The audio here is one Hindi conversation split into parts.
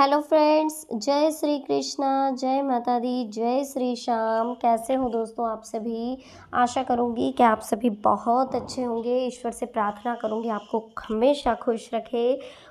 हेलो फ्रेंड्स जय श्री कृष्णा जय माता दी जय श्री श्याम कैसे हो दोस्तों आप सभी आशा करूंगी कि आप सभी बहुत अच्छे होंगे ईश्वर से प्रार्थना करूंगी आपको हमेशा खुश रखे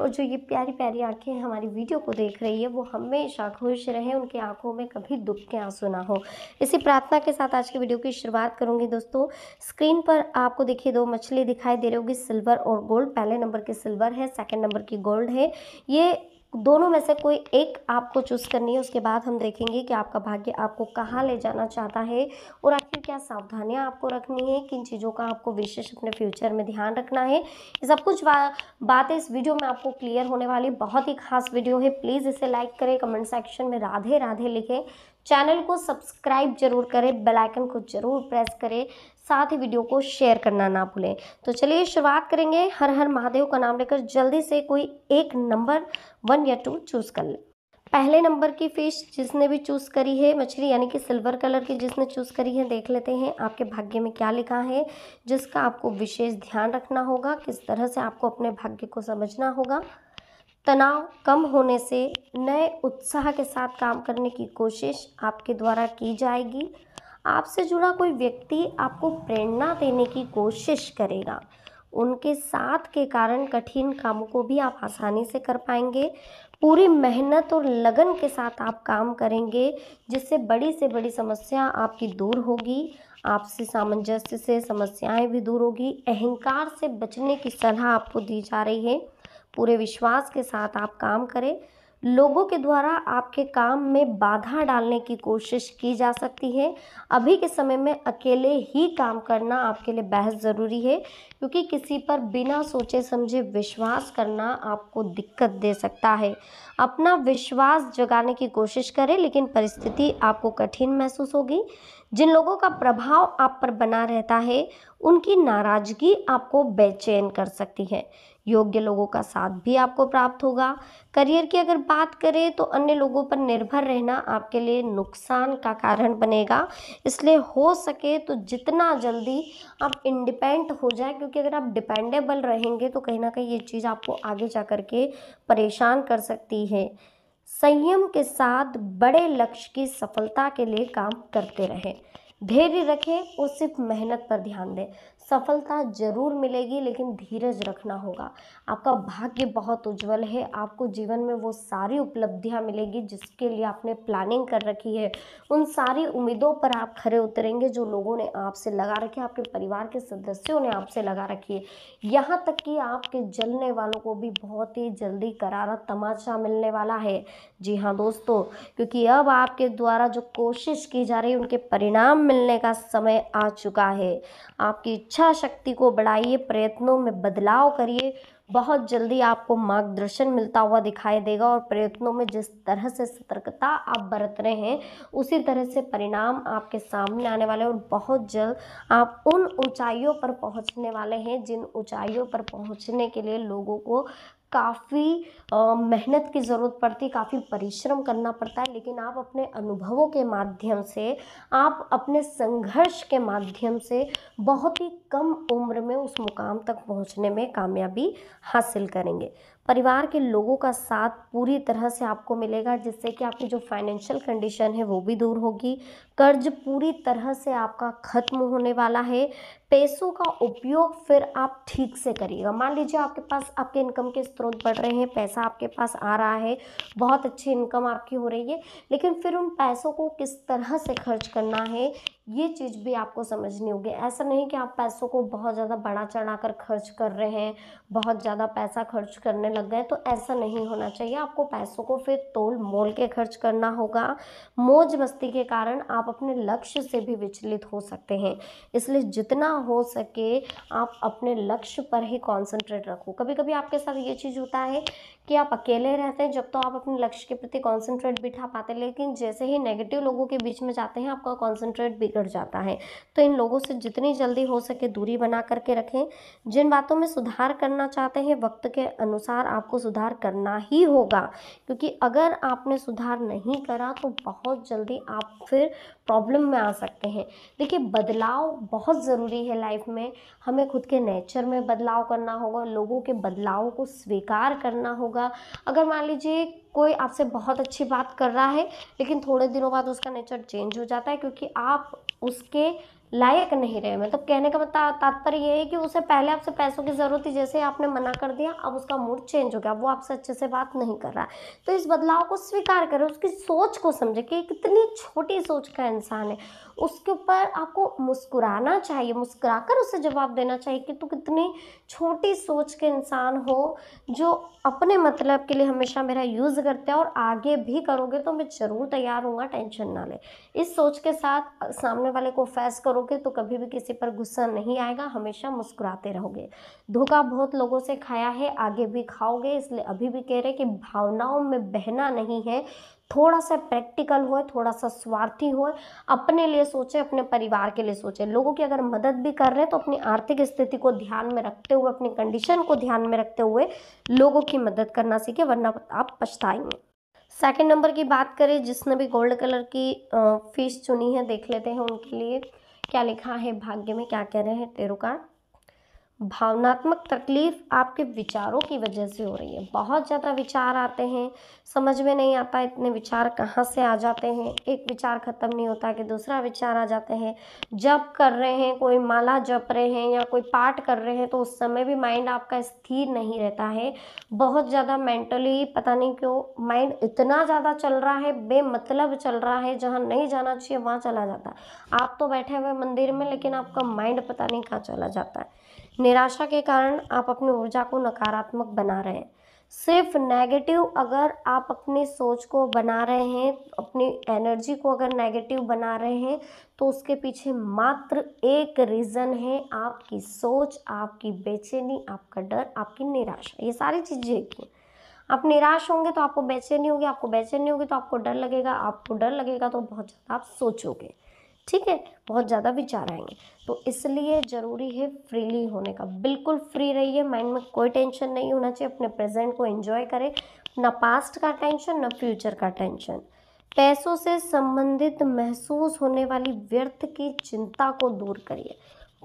और जो ये प्यारी प्यारी आंखें हमारी वीडियो को देख रही है वो हमेशा खुश रहें उनकी आंखों में कभी दुख के आंसू ना हो इसी प्रार्थना के साथ आज की वीडियो की शुरुआत करूँगी दोस्तों स्क्रीन पर आपको देखिए दो मछली दिखाई दे रही होगी सिल्वर और गोल्ड पहले नंबर की सिल्वर है सेकेंड नंबर की गोल्ड है ये दोनों में से कोई एक आपको चूज़ करनी है उसके बाद हम देखेंगे कि आपका भाग्य आपको कहाँ ले जाना चाहता है और आखिर क्या सावधानियाँ आपको रखनी है किन चीज़ों का आपको विशेष अपने फ्यूचर में ध्यान रखना है ये सब कुछ बा, बातें इस वीडियो में आपको क्लियर होने वाली बहुत ही खास वीडियो है प्लीज़ इसे लाइक करें कमेंट सेक्शन में राधे राधे लिखें चैनल को सब्सक्राइब जरूर करें बेल आइकन को जरूर प्रेस करें साथ ही वीडियो को शेयर करना ना भूलें तो चलिए शुरुआत करेंगे हर हर महादेव का नाम लेकर जल्दी से कोई एक नंबर वन या टू चूज़ कर लें पहले नंबर की फिश जिसने भी चूज़ करी है मछली यानी कि सिल्वर कलर की जिसने चूज़ करी है देख लेते हैं आपके भाग्य में क्या लिखा है जिसका आपको विशेष ध्यान रखना होगा किस तरह से आपको अपने भाग्य को समझना होगा तनाव कम होने से नए उत्साह के साथ काम करने की कोशिश आपके द्वारा की जाएगी आपसे जुड़ा कोई व्यक्ति आपको प्रेरणा देने की कोशिश करेगा उनके साथ के कारण कठिन कामों को भी आप आसानी से कर पाएंगे पूरी मेहनत और लगन के साथ आप काम करेंगे जिससे बड़ी से बड़ी समस्या आपकी दूर होगी आपसे सामंजस्य से समस्याएं भी दूर होगी अहंकार से बचने की सलाह आपको दी जा रही है पूरे विश्वास के साथ आप काम करें लोगों के द्वारा आपके काम में बाधा डालने की कोशिश की जा सकती है अभी के समय में अकेले ही काम करना आपके लिए बेहद ज़रूरी है क्योंकि किसी पर बिना सोचे समझे विश्वास करना आपको दिक्कत दे सकता है अपना विश्वास जगाने की कोशिश करें लेकिन परिस्थिति आपको कठिन महसूस होगी जिन लोगों का प्रभाव आप पर बना रहता है उनकी नाराजगी आपको बेचैन कर सकती है योग्य लोगों का साथ भी आपको प्राप्त होगा करियर की अगर बात करें तो अन्य लोगों पर निर्भर रहना आपके लिए नुकसान का कारण बनेगा इसलिए हो सके तो जितना जल्दी आप इंडिपेंड हो जाए क्योंकि अगर आप डिपेंडेबल रहेंगे तो कहीं ना कहीं ये चीज़ आपको आगे जा कर के परेशान कर सकती है संयम के साथ बड़े लक्ष्य की सफलता के लिए काम करते रहें धैर्य रखें और सिर्फ मेहनत पर ध्यान दें सफलता जरूर मिलेगी लेकिन धीरज रखना होगा आपका भाग्य बहुत उज्जवल है आपको जीवन में वो सारी उपलब्धियाँ मिलेगी जिसके लिए आपने प्लानिंग कर रखी है उन सारी उम्मीदों पर आप खड़े उतरेंगे जो लोगों ने आपसे लगा रखी है आपके परिवार के सदस्यों ने आपसे लगा रखी है यहाँ तक कि आपके जलने वालों को भी बहुत ही जल्दी करारा तमाचा मिलने वाला है जी हाँ दोस्तों क्योंकि अब आपके द्वारा जो कोशिश की जा रही है उनके परिणाम मिलने का समय आ चुका है आपकी इच्छा इच्छा शक्ति को बढ़ाइए प्रयत्नों में बदलाव करिए बहुत जल्दी आपको मार्गदर्शन मिलता हुआ दिखाई देगा और प्रयत्नों में जिस तरह से सतर्कता आप बरत रहे हैं उसी तरह से परिणाम आपके सामने आने वाले और बहुत जल्द आप उन ऊंचाइयों पर पहुंचने वाले हैं जिन ऊंचाइयों पर पहुंचने के लिए लोगों को काफ़ी मेहनत की ज़रूरत पड़ती है काफ़ी परिश्रम करना पड़ता है लेकिन आप अपने अनुभवों के माध्यम से आप अपने संघर्ष के माध्यम से बहुत ही कम उम्र में उस मुकाम तक पहुंचने में कामयाबी हासिल करेंगे परिवार के लोगों का साथ पूरी तरह से आपको मिलेगा जिससे कि आपकी जो फाइनेंशियल कंडीशन है वो भी दूर होगी कर्ज पूरी तरह से आपका ख़त्म होने वाला है पैसों का उपयोग फिर आप ठीक से करिएगा मान लीजिए आपके पास आपके इनकम के स्रोत बढ़ रहे हैं पैसा आपके पास आ रहा है बहुत अच्छी इनकम आपकी हो रही है लेकिन फिर उन पैसों को किस तरह से खर्च करना है ये चीज़ भी आपको समझनी होगी ऐसा नहीं कि आप पैसों को बहुत ज़्यादा बढ़ा चढ़ा कर खर्च कर रहे हैं बहुत ज़्यादा पैसा खर्च करने लग गए तो ऐसा नहीं होना चाहिए आपको पैसों को फिर तोल मोल के खर्च करना होगा मौज मस्ती के कारण आप अपने लक्ष्य से भी विचलित हो सकते हैं इसलिए जितना हो सके आप अपने लक्ष्य पर ही कॉन्सेंट्रेट रखो कभी कभी आपके साथ ये चीज़ होता है कि आप अकेले रहते हैं जब तो आप अपने लक्ष्य के प्रति कॉन्सेंट्रेट बिठा पाते हैं लेकिन जैसे ही नेगेटिव लोगों के बीच में जाते हैं आपका कॉन्सेंट्रेट बिगड़ जाता है तो इन लोगों से जितनी जल्दी हो सके दूरी बना करके रखें जिन बातों में सुधार करना चाहते हैं वक्त के अनुसार आपको सुधार करना ही होगा क्योंकि अगर आपने सुधार नहीं करा तो बहुत जल्दी आप फिर प्रॉब्लम में आ सकते हैं देखिए बदलाव बहुत ज़रूरी है लाइफ में हमें खुद के नेचर में बदलाव करना होगा लोगों के बदलाव को स्वीकार करना होगा अगर मान लीजिए कोई आपसे बहुत अच्छी बात कर रहा है लेकिन थोड़े दिनों बाद उसका नेचर चेंज हो जाता है क्योंकि आप उसके लायक नहीं रहे मतलब कहने का मतलब तात्पर्य ये है कि उसे पहले आपसे पैसों की ज़रूरत थी जैसे आपने मना कर दिया अब उसका मूड चेंज हो गया वो आपसे अच्छे से बात नहीं कर रहा है तो इस बदलाव को स्वीकार करें उसकी सोच को समझें कि कितनी छोटी सोच का इंसान है उसके ऊपर आपको मुस्कुराना चाहिए मुस्कुरा कर उसे जवाब देना चाहिए कि तू कितनी छोटी सोच के इंसान हो जो अपने मतलब के लिए हमेशा मेरा यूज़ करते हैं और आगे भी करोगे तो मैं ज़रूर तैयार हूँ टेंशन ना ले इस सोच के साथ सामने वाले को फेस करोगे तो कभी भी किसी पर गुस्सा नहीं आएगा हमेशा मुस्कुराते रहोगे धोखा बहुत लोगों से खाया है आगे भी खाओगे इसलिए अभी भी कह रहे कि भावनाओं में बहना नहीं है थोड़ा सा प्रैक्टिकल हो थोड़ा सा स्वार्थी हो अपने लिए सोचे अपने परिवार के लिए सोचे लोगों की अगर मदद भी कर रहे हैं तो अपनी आर्थिक स्थिति को ध्यान में रखते हुए अपनी कंडीशन को ध्यान में रखते हुए लोगों की मदद करना सीखे वरना आप पछताएंगे सेकेंड नंबर की बात करें जिसने भी गोल्ड कलर की फिश चुनी है देख लेते हैं उनके लिए क्या लिखा है भाग्य में क्या कह रहे हैं तेरुकार भावनात्मक तकलीफ़ आपके विचारों की वजह से हो रही है बहुत ज़्यादा विचार आते हैं समझ में नहीं आता इतने विचार कहाँ से आ जाते हैं एक विचार ख़त्म नहीं होता कि दूसरा विचार आ जाते हैं जब कर रहे हैं कोई माला जप रहे हैं या कोई पाठ कर रहे हैं तो उस समय भी माइंड आपका स्थिर नहीं रहता है बहुत ज़्यादा मेंटली पता नहीं क्यों माइंड इतना ज़्यादा चल रहा है बेमतलब चल रहा है जहाँ नहीं जाना चाहिए वहाँ चला जाता है आप तो बैठे हुए मंदिर में लेकिन आपका माइंड पता नहीं कहाँ चला जाता है निराशा के कारण आप अपनी ऊर्जा को नकारात्मक बना रहे हैं सिर्फ नेगेटिव अगर आप अपनी सोच को बना रहे हैं अपनी एनर्जी को अगर नेगेटिव बना रहे हैं तो उसके पीछे मात्र एक रीज़न है आपकी सोच आपकी बेचैनी आपका डर आपकी निराशा ये सारी चीज़ें एक हैं आप निराश होंगे तो आपको बेचैनी होगी आपको बेचैनी होगी तो आपको डर लगेगा आपको डर लगेगा तो बहुत ज़्यादा आप सोचोगे ठीक है बहुत ज़्यादा विचार आएंगे तो इसलिए ज़रूरी है फ्रीली होने का बिल्कुल फ्री रहिए माइंड में कोई टेंशन नहीं होना चाहिए अपने प्रेजेंट को एंजॉय करें ना पास्ट का टेंशन ना फ्यूचर का टेंशन पैसों से संबंधित महसूस होने वाली व्यर्थ की चिंता को दूर करिए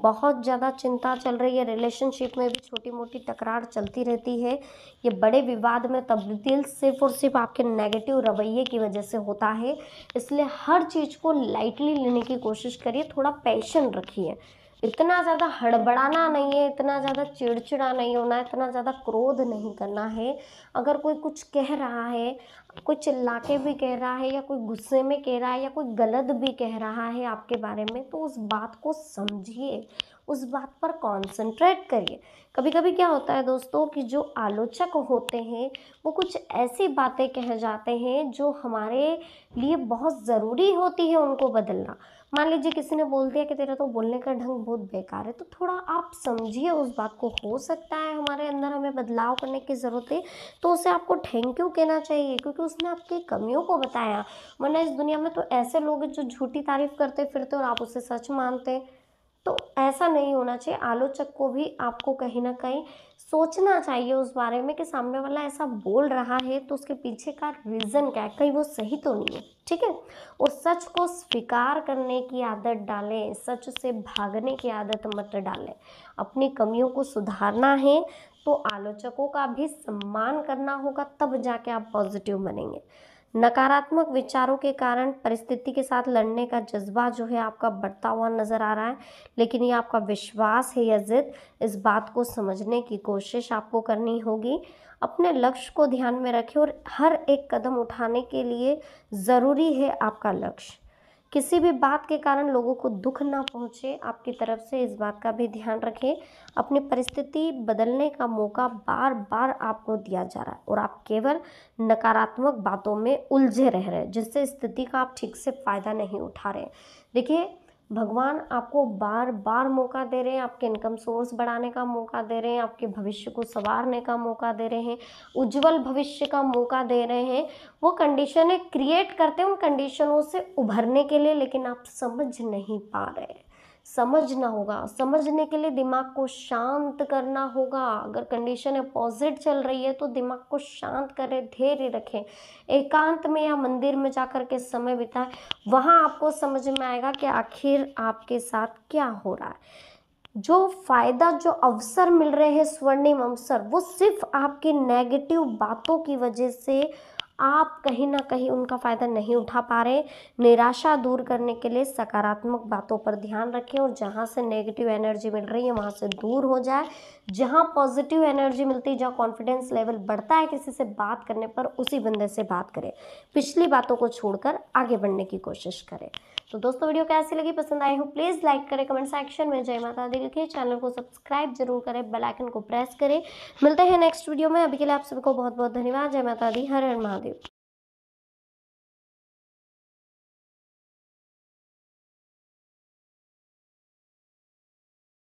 बहुत ज़्यादा चिंता चल रही है रिलेशनशिप में भी छोटी मोटी तकरार चलती रहती है ये बड़े विवाद में तब्दील सिर्फ और सिर्फ आपके नेगेटिव रवैये की वजह से होता है इसलिए हर चीज़ को लाइटली लेने की कोशिश करिए थोड़ा पैशन रखिए इतना ज़्यादा हड़बड़ाना नहीं है इतना ज़्यादा चिड़चिड़ा नहीं होना है इतना ज़्यादा क्रोध नहीं करना है अगर कोई कुछ कह रहा है कोई चिल्ला के भी कह रहा है या कोई गुस्से में कह रहा है या कोई गलत भी कह रहा है आपके बारे में तो उस बात को समझिए उस बात पर कंसंट्रेट करिए कभी कभी क्या होता है दोस्तों कि जो आलोचक होते हैं वो कुछ ऐसी बातें कह जाते हैं जो हमारे लिए बहुत ज़रूरी होती है उनको बदलना मान लीजिए किसी ने बोल दिया कि तेरा तो बोलने का ढंग बहुत बेकार है तो थोड़ा आप समझिए उस बात को हो सकता है हमारे अंदर हमें बदलाव करने की ज़रूरत है तो उसे आपको थैंक यू कहना चाहिए क्योंकि उसने आपकी कमियों को बताया वरना इस दुनिया में तो ऐसे लोग हैं जो झूठी तारीफ़ करते फिरते और आप उसे सच मानते हैं तो ऐसा नहीं होना चाहिए आलोचक को भी आपको कहीं ना कहीं सोचना चाहिए उस बारे में कि सामने वाला ऐसा बोल रहा है तो उसके पीछे का रीज़न क्या है कहीं वो सही तो नहीं है ठीक है और सच को स्वीकार करने की आदत डालें सच से भागने की आदत मत डालें अपनी कमियों को सुधारना है तो आलोचकों का भी सम्मान करना होगा तब जाके आप पॉजिटिव बनेंगे नकारात्मक विचारों के कारण परिस्थिति के साथ लड़ने का जज्बा जो है आपका बढ़ता हुआ नज़र आ रहा है लेकिन ये आपका विश्वास है या जिद इस बात को समझने की कोशिश आपको करनी होगी अपने लक्ष्य को ध्यान में रखें और हर एक कदम उठाने के लिए ज़रूरी है आपका लक्ष्य किसी भी बात के कारण लोगों को दुख ना पहुँचे आपकी तरफ से इस बात का भी ध्यान रखें अपनी परिस्थिति बदलने का मौका बार बार आपको दिया जा रहा है और आप केवल नकारात्मक बातों में उलझे रह रहे हैं जिससे स्थिति का आप ठीक से फ़ायदा नहीं उठा रहे देखिए भगवान आपको बार बार मौका दे रहे हैं आपके इनकम सोर्स बढ़ाने का मौका दे रहे हैं आपके भविष्य को संवारने का मौका दे रहे हैं उज्जवल भविष्य का मौका दे रहे हैं वो कंडीशनें क्रिएट करते हैं उन कंडीशनों से उभरने के लिए लेकिन आप समझ नहीं पा रहे हैं समझना होगा समझने के लिए दिमाग को शांत करना होगा अगर कंडीशन अपोजिट चल रही है तो दिमाग को शांत करें धैर्य रखें एकांत में या मंदिर में जा कर के समय बिताएं वहाँ आपको समझ में आएगा कि आखिर आपके साथ क्या हो रहा है जो फ़ायदा जो अवसर मिल रहे हैं स्वर्णिम अवसर वो सिर्फ आपकी नेगेटिव बातों की वजह से आप कहीं ना कहीं उनका फ़ायदा नहीं उठा पा रहे निराशा दूर करने के लिए सकारात्मक बातों पर ध्यान रखें और जहाँ से नेगेटिव एनर्जी मिल रही है वहाँ से दूर हो जाए जहाँ पॉजिटिव एनर्जी मिलती है जहाँ कॉन्फिडेंस लेवल बढ़ता है किसी से बात करने पर उसी बंदे से बात करें पिछली बातों को छोड़कर आगे बढ़ने की कोशिश करें तो दोस्तों वीडियो कैसी लगी पसंद आई हो प्लीज़ लाइक करें कमेंट सेक्शन में जय माता दी लिखें चैनल को सब्सक्राइब जरूर करें बेल आइकन को प्रेस करें मिलते हैं नेक्स्ट वीडियो में अभी के लिए आप सभी को बहुत बहुत धन्यवाद जय माता दी हर हर महादेव